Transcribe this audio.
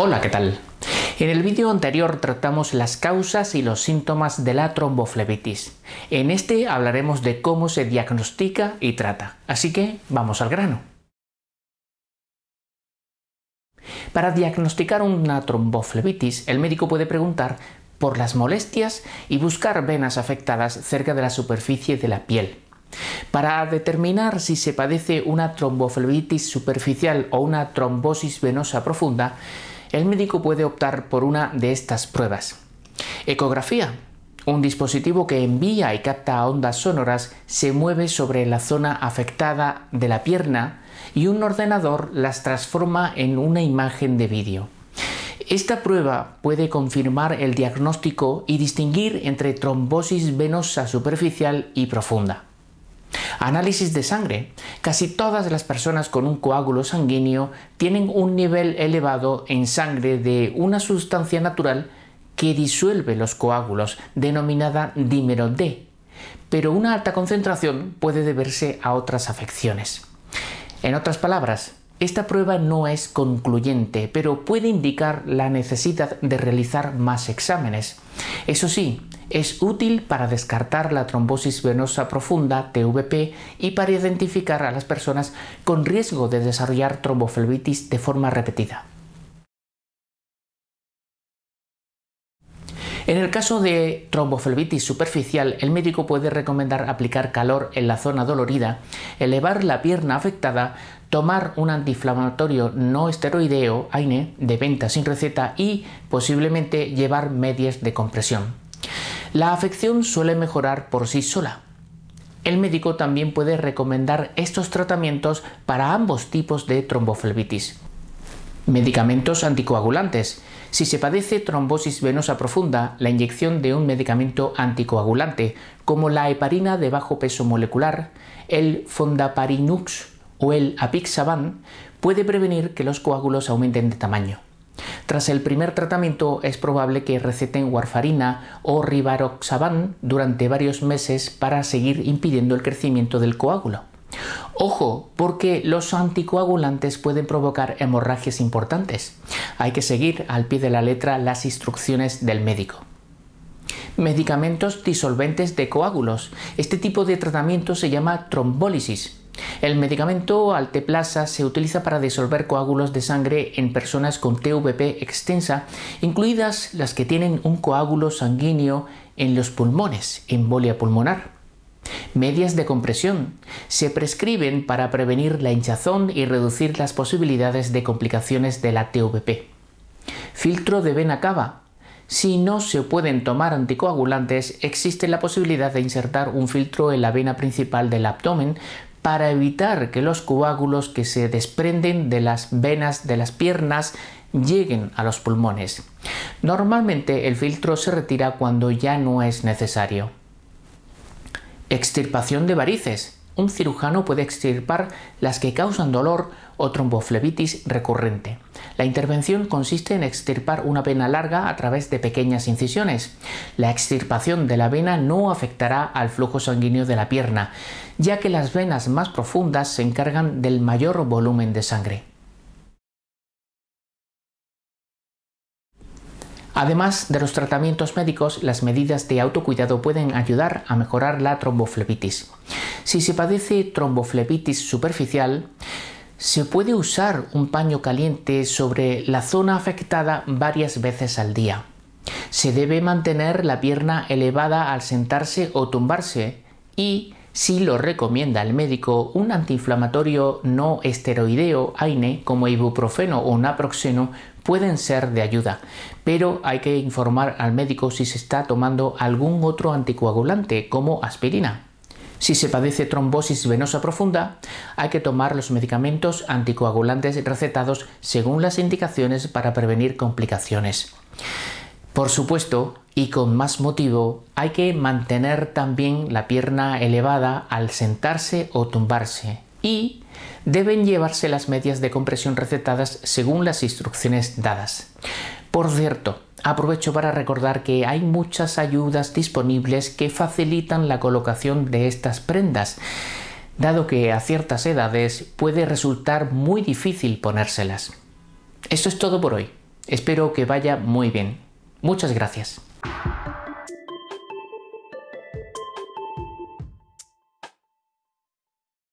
Hola, ¿qué tal? En el vídeo anterior tratamos las causas y los síntomas de la tromboflebitis. En este hablaremos de cómo se diagnostica y trata. Así que vamos al grano. Para diagnosticar una tromboflebitis, el médico puede preguntar por las molestias y buscar venas afectadas cerca de la superficie de la piel. Para determinar si se padece una tromboflebitis superficial o una trombosis venosa profunda, el médico puede optar por una de estas pruebas. Ecografía. Un dispositivo que envía y capta ondas sonoras se mueve sobre la zona afectada de la pierna y un ordenador las transforma en una imagen de vídeo. Esta prueba puede confirmar el diagnóstico y distinguir entre trombosis venosa superficial y profunda. Análisis de sangre. Casi todas las personas con un coágulo sanguíneo tienen un nivel elevado en sangre de una sustancia natural que disuelve los coágulos, denominada dímero D, pero una alta concentración puede deberse a otras afecciones. En otras palabras, esta prueba no es concluyente, pero puede indicar la necesidad de realizar más exámenes. Eso sí, es útil para descartar la trombosis venosa profunda, TVP, y para identificar a las personas con riesgo de desarrollar tromboflebitis de forma repetida. En el caso de tromboflebitis superficial, el médico puede recomendar aplicar calor en la zona dolorida, elevar la pierna afectada, tomar un antiinflamatorio no esteroideo, AINE, de venta sin receta y posiblemente llevar medias de compresión. La afección suele mejorar por sí sola. El médico también puede recomendar estos tratamientos para ambos tipos de tromboflebitis. Medicamentos anticoagulantes. Si se padece trombosis venosa profunda, la inyección de un medicamento anticoagulante, como la heparina de bajo peso molecular, el fondaparinux o el apixaban, puede prevenir que los coágulos aumenten de tamaño. Tras el primer tratamiento es probable que receten warfarina o rivaroxaban durante varios meses para seguir impidiendo el crecimiento del coágulo. Ojo, porque los anticoagulantes pueden provocar hemorragias importantes. Hay que seguir al pie de la letra las instrucciones del médico. Medicamentos disolventes de coágulos. Este tipo de tratamiento se llama trombólisis. El medicamento alteplasa se utiliza para disolver coágulos de sangre en personas con TVP extensa, incluidas las que tienen un coágulo sanguíneo en los pulmones, embolia pulmonar. Medias de compresión se prescriben para prevenir la hinchazón y reducir las posibilidades de complicaciones de la TVP. Filtro de vena cava. Si no se pueden tomar anticoagulantes, existe la posibilidad de insertar un filtro en la vena principal del abdomen para evitar que los coágulos que se desprenden de las venas de las piernas lleguen a los pulmones. Normalmente el filtro se retira cuando ya no es necesario. Extirpación de varices un cirujano puede extirpar las que causan dolor o tromboflebitis recurrente. La intervención consiste en extirpar una vena larga a través de pequeñas incisiones. La extirpación de la vena no afectará al flujo sanguíneo de la pierna, ya que las venas más profundas se encargan del mayor volumen de sangre. Además de los tratamientos médicos, las medidas de autocuidado pueden ayudar a mejorar la tromboflebitis. Si se padece tromboflebitis superficial, se puede usar un paño caliente sobre la zona afectada varias veces al día. Se debe mantener la pierna elevada al sentarse o tumbarse y, si lo recomienda el médico, un antiinflamatorio no esteroideo AINE como ibuprofeno o naproxeno pueden ser de ayuda, pero hay que informar al médico si se está tomando algún otro anticoagulante como aspirina. Si se padece trombosis venosa profunda, hay que tomar los medicamentos anticoagulantes recetados según las indicaciones para prevenir complicaciones. Por supuesto, y con más motivo, hay que mantener también la pierna elevada al sentarse o tumbarse y deben llevarse las medias de compresión recetadas según las instrucciones dadas. Por cierto, aprovecho para recordar que hay muchas ayudas disponibles que facilitan la colocación de estas prendas, dado que a ciertas edades puede resultar muy difícil ponérselas. Esto es todo por hoy. Espero que vaya muy bien. Muchas gracias.